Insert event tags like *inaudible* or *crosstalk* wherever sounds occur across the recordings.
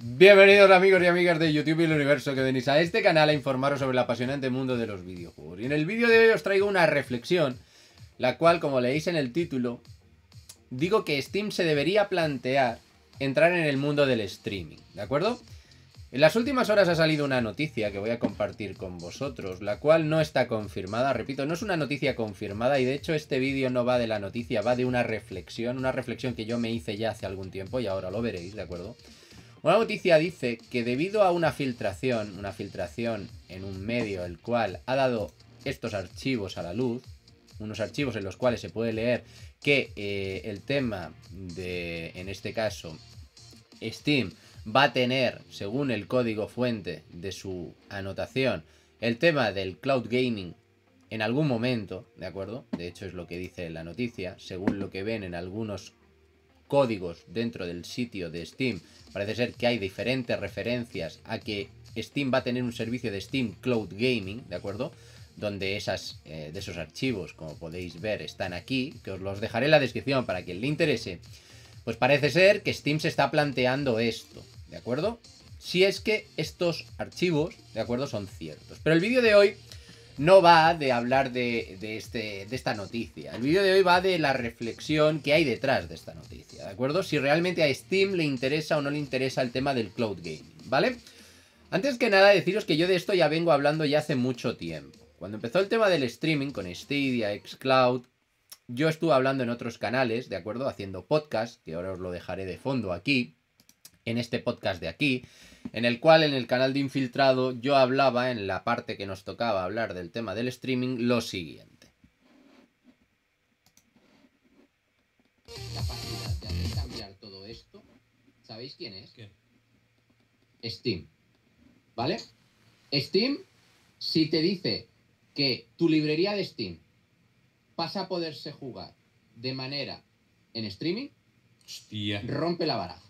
Bienvenidos amigos y amigas de YouTube y el universo que venís a este canal a informaros sobre el apasionante mundo de los videojuegos. Y en el vídeo de hoy os traigo una reflexión, la cual como leéis en el título, digo que Steam se debería plantear entrar en el mundo del streaming, ¿de acuerdo? En las últimas horas ha salido una noticia que voy a compartir con vosotros, la cual no está confirmada, repito, no es una noticia confirmada y de hecho este vídeo no va de la noticia, va de una reflexión, una reflexión que yo me hice ya hace algún tiempo y ahora lo veréis, ¿de acuerdo? Una noticia dice que debido a una filtración, una filtración en un medio el cual ha dado estos archivos a la luz, unos archivos en los cuales se puede leer que eh, el tema de, en este caso, Steam va a tener, según el código fuente de su anotación, el tema del cloud gaming en algún momento, ¿de acuerdo? De hecho es lo que dice la noticia, según lo que ven en algunos códigos dentro del sitio de Steam, parece ser que hay diferentes referencias a que Steam va a tener un servicio de Steam Cloud Gaming, ¿de acuerdo? Donde esas, eh, de esos archivos, como podéis ver, están aquí, que os los dejaré en la descripción para quien le interese. Pues parece ser que Steam se está planteando esto, ¿de acuerdo? Si es que estos archivos, ¿de acuerdo? Son ciertos. Pero el vídeo de hoy no va de hablar de, este, de, esta noticia. El vídeo de hoy va de la reflexión que hay detrás de esta noticia, ¿de acuerdo? Si realmente a Steam le interesa o no le interesa el tema del cloud gaming, ¿vale? Antes que nada, deciros que yo de esto ya vengo hablando ya hace mucho tiempo. Cuando empezó el tema del streaming con Stadia, Xcloud, yo estuve hablando en otros canales, ¿de acuerdo? Haciendo podcast, que ahora os lo dejaré de fondo aquí, en este podcast de aquí en el cual en el canal de Infiltrado yo hablaba, en la parte que nos tocaba hablar del tema del streaming, lo siguiente. todo esto, ¿sabéis quién es? Steam. ¿Vale? Steam, si te dice que tu librería de Steam pasa a poderse jugar de manera en streaming, rompe la baraja.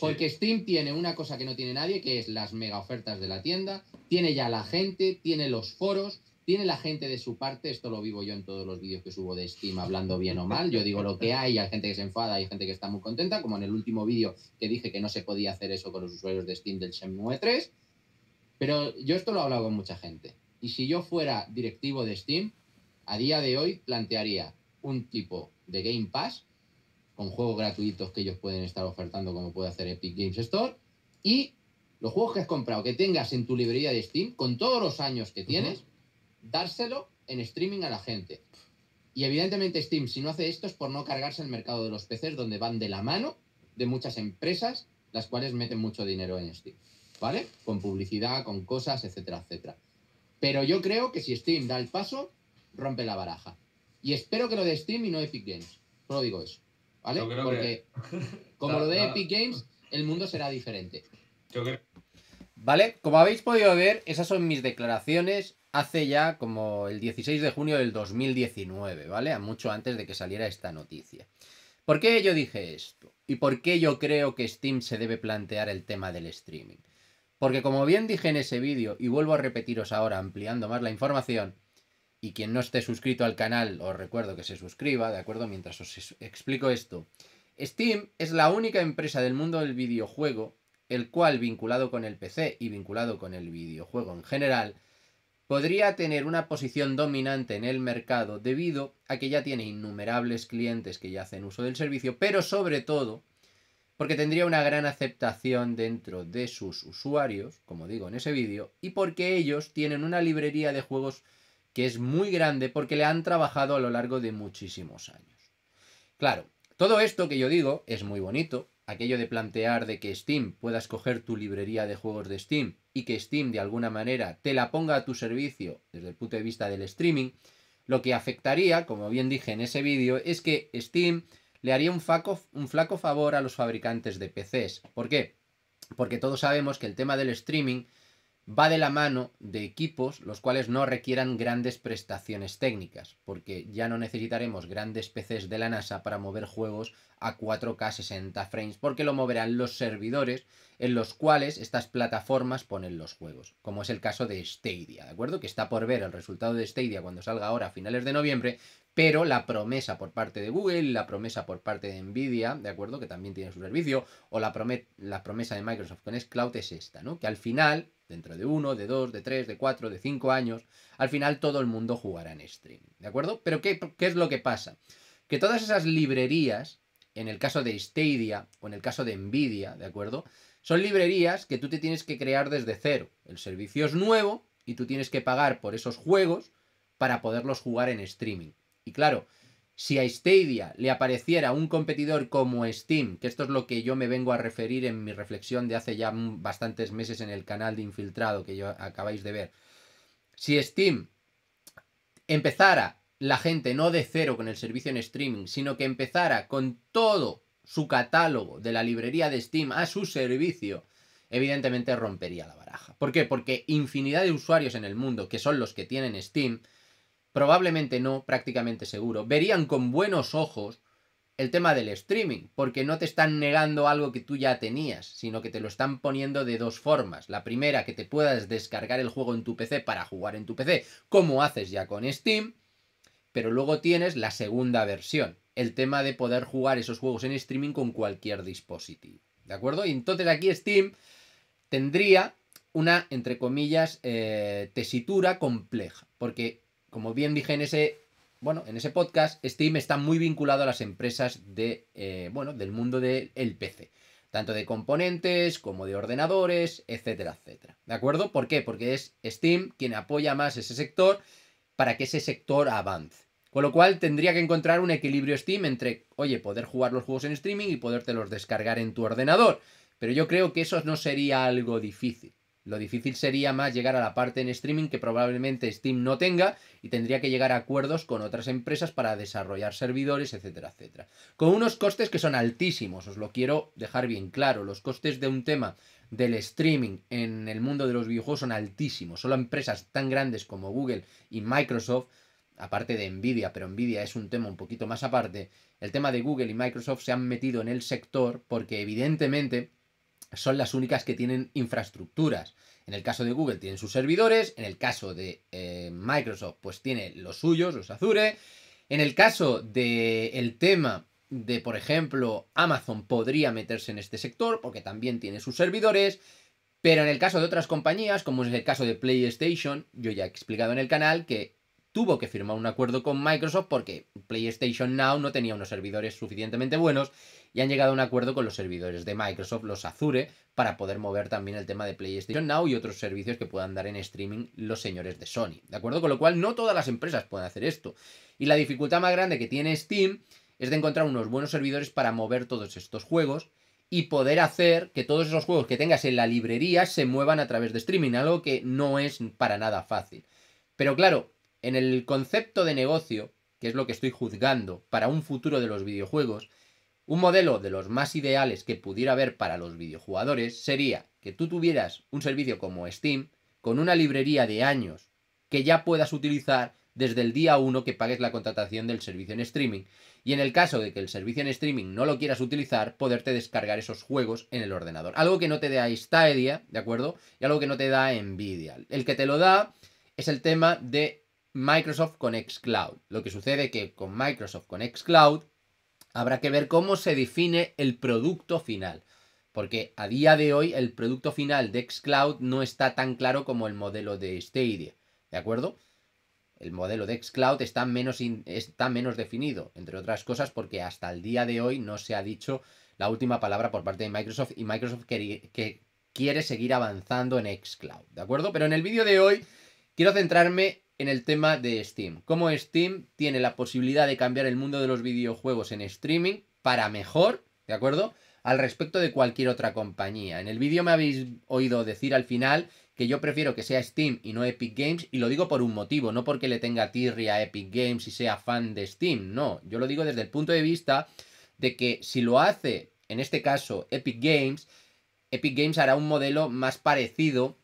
Porque Steam tiene una cosa que no tiene nadie, que es las mega ofertas de la tienda, tiene ya la gente, tiene los foros, tiene la gente de su parte, esto lo vivo yo en todos los vídeos que subo de Steam hablando bien o mal, yo digo lo que hay, hay gente que se enfada, hay gente que está muy contenta, como en el último vídeo que dije que no se podía hacer eso con los usuarios de Steam del Shenmue 3, pero yo esto lo he hablado con mucha gente, y si yo fuera directivo de Steam, a día de hoy plantearía un tipo de Game Pass con juegos gratuitos que ellos pueden estar ofertando como puede hacer Epic Games Store y los juegos que has comprado, que tengas en tu librería de Steam, con todos los años que tienes, dárselo en streaming a la gente. Y evidentemente Steam, si no hace esto, es por no cargarse el mercado de los PCs, donde van de la mano de muchas empresas, las cuales meten mucho dinero en Steam. ¿Vale? Con publicidad, con cosas, etcétera, etcétera. Pero yo creo que si Steam da el paso, rompe la baraja. Y espero que lo de Steam y no Epic Games. Solo digo eso. ¿Vale? Porque como lo de Epic Games, el mundo será diferente. Yo creo... ¿Vale? Como habéis podido ver, esas son mis declaraciones hace ya como el 16 de junio del 2019, ¿vale? A mucho antes de que saliera esta noticia. ¿Por qué yo dije esto? ¿Y por qué yo creo que Steam se debe plantear el tema del streaming? Porque como bien dije en ese vídeo, y vuelvo a repetiros ahora ampliando más la información, y quien no esté suscrito al canal, os recuerdo que se suscriba, ¿de acuerdo? Mientras os explico esto. Steam es la única empresa del mundo del videojuego, el cual, vinculado con el PC y vinculado con el videojuego en general, podría tener una posición dominante en el mercado debido a que ya tiene innumerables clientes que ya hacen uso del servicio, pero sobre todo porque tendría una gran aceptación dentro de sus usuarios, como digo en ese vídeo, y porque ellos tienen una librería de juegos que es muy grande porque le han trabajado a lo largo de muchísimos años. Claro, todo esto que yo digo es muy bonito, aquello de plantear de que Steam pueda escoger tu librería de juegos de Steam y que Steam de alguna manera te la ponga a tu servicio desde el punto de vista del streaming, lo que afectaría, como bien dije en ese vídeo, es que Steam le haría un, un flaco favor a los fabricantes de PCs. ¿Por qué? Porque todos sabemos que el tema del streaming va de la mano de equipos los cuales no requieran grandes prestaciones técnicas, porque ya no necesitaremos grandes PCs de la NASA para mover juegos a 4K 60 frames, porque lo moverán los servidores en los cuales estas plataformas ponen los juegos, como es el caso de Stadia, ¿de acuerdo? Que está por ver el resultado de Stadia cuando salga ahora a finales de noviembre, pero la promesa por parte de Google, la promesa por parte de Nvidia, ¿de acuerdo? Que también tiene su servicio, o la, la promesa de Microsoft con Scloud es esta, ¿no? Que al final, dentro de uno, de dos, de tres, de cuatro, de cinco años, al final todo el mundo jugará en stream ¿de acuerdo? Pero ¿qué, qué es lo que pasa? Que todas esas librerías en el caso de Stadia o en el caso de Nvidia, ¿de acuerdo? Son librerías que tú te tienes que crear desde cero. El servicio es nuevo y tú tienes que pagar por esos juegos para poderlos jugar en streaming. Y claro, si a Stadia le apareciera un competidor como Steam, que esto es lo que yo me vengo a referir en mi reflexión de hace ya bastantes meses en el canal de Infiltrado que yo acabáis de ver. Si Steam empezara la gente no de cero con el servicio en streaming, sino que empezara con todo su catálogo de la librería de Steam a su servicio, evidentemente rompería la baraja. ¿Por qué? Porque infinidad de usuarios en el mundo, que son los que tienen Steam, probablemente no, prácticamente seguro, verían con buenos ojos el tema del streaming, porque no te están negando algo que tú ya tenías, sino que te lo están poniendo de dos formas. La primera, que te puedas descargar el juego en tu PC para jugar en tu PC, como haces ya con Steam, pero luego tienes la segunda versión, el tema de poder jugar esos juegos en streaming con cualquier dispositivo. ¿De acuerdo? Y entonces aquí Steam tendría una, entre comillas, eh, tesitura compleja. Porque, como bien dije en ese, bueno, en ese podcast, Steam está muy vinculado a las empresas de, eh, bueno, del mundo del PC. Tanto de componentes como de ordenadores, etcétera, etcétera. ¿De acuerdo? ¿Por qué? Porque es Steam quien apoya más ese sector para que ese sector avance. Con lo cual tendría que encontrar un equilibrio Steam entre, oye, poder jugar los juegos en streaming y podértelos descargar en tu ordenador. Pero yo creo que eso no sería algo difícil. Lo difícil sería más llegar a la parte en streaming que probablemente Steam no tenga y tendría que llegar a acuerdos con otras empresas para desarrollar servidores, etcétera, etcétera. Con unos costes que son altísimos, os lo quiero dejar bien claro. Los costes de un tema del streaming en el mundo de los videojuegos son altísimos. Solo empresas tan grandes como Google y Microsoft, aparte de Nvidia, pero Nvidia es un tema un poquito más aparte, el tema de Google y Microsoft se han metido en el sector porque evidentemente son las únicas que tienen infraestructuras. En el caso de Google tienen sus servidores, en el caso de eh, Microsoft pues tiene los suyos, los Azure. En el caso del el tema de, por ejemplo, Amazon podría meterse en este sector porque también tiene sus servidores, pero en el caso de otras compañías, como es el caso de PlayStation, yo ya he explicado en el canal que tuvo que firmar un acuerdo con Microsoft porque PlayStation Now no tenía unos servidores suficientemente buenos y han llegado a un acuerdo con los servidores de Microsoft, los Azure, para poder mover también el tema de PlayStation Now y otros servicios que puedan dar en streaming los señores de Sony. ¿De acuerdo? Con lo cual no todas las empresas pueden hacer esto. Y la dificultad más grande que tiene Steam es de encontrar unos buenos servidores para mover todos estos juegos y poder hacer que todos esos juegos que tengas en la librería se muevan a través de streaming, algo que no es para nada fácil. Pero claro, en el concepto de negocio, que es lo que estoy juzgando para un futuro de los videojuegos, un modelo de los más ideales que pudiera haber para los videojugadores sería que tú tuvieras un servicio como Steam, con una librería de años que ya puedas utilizar desde el día 1 que pagues la contratación del servicio en streaming. Y en el caso de que el servicio en streaming no lo quieras utilizar, poderte descargar esos juegos en el ordenador. Algo que no te da Stadia, ¿de acuerdo? Y algo que no te da Nvidia. El que te lo da es el tema de Microsoft con Xcloud. Lo que sucede que con Microsoft con Xcloud habrá que ver cómo se define el producto final. Porque a día de hoy el producto final de Xcloud no está tan claro como el modelo de Stadia. ¿De acuerdo? el modelo de xCloud está menos, está menos definido, entre otras cosas porque hasta el día de hoy no se ha dicho la última palabra por parte de Microsoft y Microsoft quiere seguir avanzando en xCloud, ¿de acuerdo? Pero en el vídeo de hoy quiero centrarme en el tema de Steam. Cómo Steam tiene la posibilidad de cambiar el mundo de los videojuegos en streaming para mejor, ¿de acuerdo? Al respecto de cualquier otra compañía. En el vídeo me habéis oído decir al final que yo prefiero que sea Steam y no Epic Games, y lo digo por un motivo, no porque le tenga tirria a Epic Games y sea fan de Steam, no, yo lo digo desde el punto de vista de que si lo hace, en este caso, Epic Games, Epic Games hará un modelo más parecido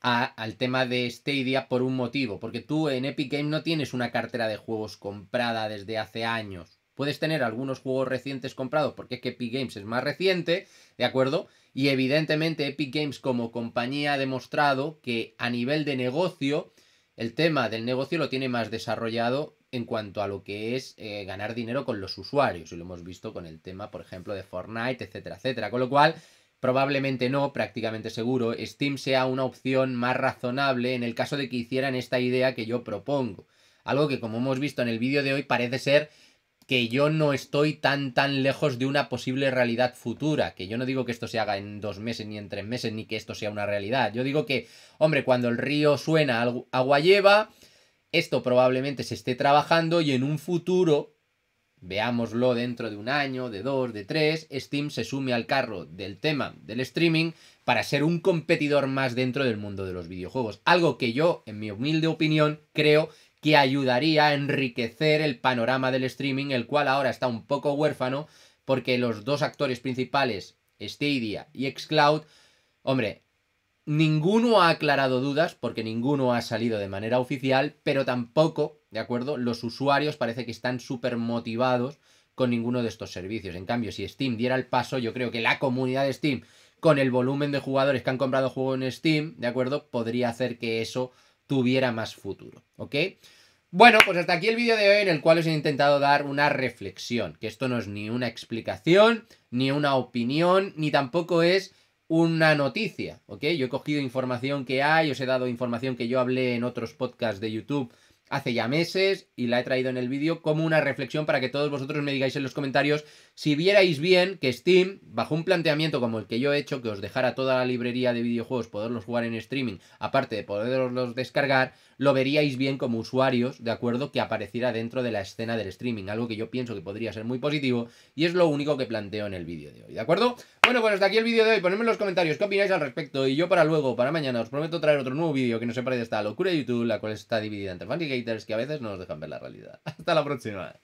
al tema de Stadia por un motivo, porque tú en Epic Games no tienes una cartera de juegos comprada desde hace años. Puedes tener algunos juegos recientes comprados porque es que Epic Games es más reciente, ¿de acuerdo? Y evidentemente Epic Games como compañía ha demostrado que a nivel de negocio, el tema del negocio lo tiene más desarrollado en cuanto a lo que es eh, ganar dinero con los usuarios. Y lo hemos visto con el tema, por ejemplo, de Fortnite, etcétera, etcétera. Con lo cual, probablemente no, prácticamente seguro, Steam sea una opción más razonable en el caso de que hicieran esta idea que yo propongo. Algo que, como hemos visto en el vídeo de hoy, parece ser que yo no estoy tan tan lejos de una posible realidad futura, que yo no digo que esto se haga en dos meses ni en tres meses, ni que esto sea una realidad, yo digo que, hombre, cuando el río suena, agua lleva, esto probablemente se esté trabajando y en un futuro, veámoslo dentro de un año, de dos, de tres, Steam se sume al carro del tema del streaming para ser un competidor más dentro del mundo de los videojuegos, algo que yo, en mi humilde opinión, creo que ayudaría a enriquecer el panorama del streaming, el cual ahora está un poco huérfano porque los dos actores principales, Stadia y Xcloud, hombre, ninguno ha aclarado dudas porque ninguno ha salido de manera oficial, pero tampoco, ¿de acuerdo? Los usuarios parece que están súper motivados con ninguno de estos servicios. En cambio, si Steam diera el paso, yo creo que la comunidad de Steam, con el volumen de jugadores que han comprado juegos en Steam, ¿de acuerdo? Podría hacer que eso tuviera más futuro, ¿ok? Bueno, pues hasta aquí el vídeo de hoy en el cual os he intentado dar una reflexión, que esto no es ni una explicación, ni una opinión, ni tampoco es una noticia, ¿ok? Yo he cogido información que hay, os he dado información que yo hablé en otros podcasts de YouTube hace ya meses y la he traído en el vídeo como una reflexión para que todos vosotros me digáis en los comentarios si vierais bien que Steam, bajo un planteamiento como el que yo he hecho, que os dejara toda la librería de videojuegos, poderlos jugar en streaming, aparte de poderlos descargar, lo veríais bien como usuarios, ¿de acuerdo? Que apareciera dentro de la escena del streaming, algo que yo pienso que podría ser muy positivo y es lo único que planteo en el vídeo de hoy, ¿de acuerdo? Bueno, bueno pues hasta aquí el vídeo de hoy, ponedme en los comentarios qué opináis al respecto y yo para luego, para mañana, os prometo traer otro nuevo vídeo que no se de esta locura de YouTube, la cual está dividida entre y que a veces no nos dejan ver la realidad. *laughs* Hasta la próxima.